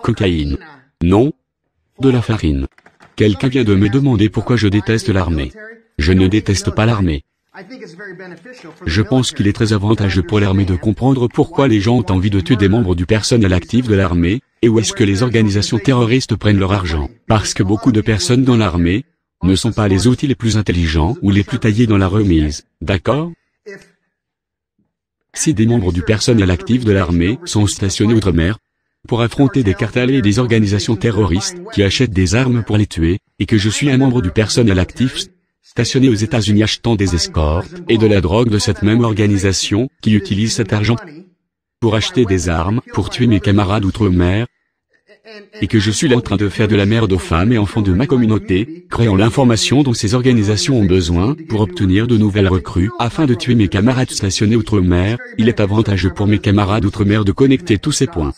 Cocaïne. Non. De la farine. Quelqu'un vient de me demander pourquoi je déteste l'armée. Je ne déteste pas l'armée. Je pense qu'il est très avantageux pour l'armée de comprendre pourquoi les gens ont envie de tuer des membres du personnel actif de l'armée, et où est-ce que les organisations terroristes prennent leur argent. Parce que beaucoup de personnes dans l'armée ne sont pas les outils les plus intelligents ou les plus taillés dans la remise, d'accord Si des membres du personnel actif de l'armée sont stationnés outre-mer, pour affronter des cartels et des organisations terroristes qui achètent des armes pour les tuer, et que je suis un membre du personnel actif stationné aux États-Unis achetant des escortes et de la drogue de cette même organisation qui utilise cet argent pour acheter des armes pour tuer mes camarades outre-mer, et que je suis là en train de faire de la merde aux femmes et enfants de ma communauté, créant l'information dont ces organisations ont besoin pour obtenir de nouvelles recrues afin de tuer mes camarades stationnés outre-mer, il est avantageux pour mes camarades outre-mer de connecter tous ces points.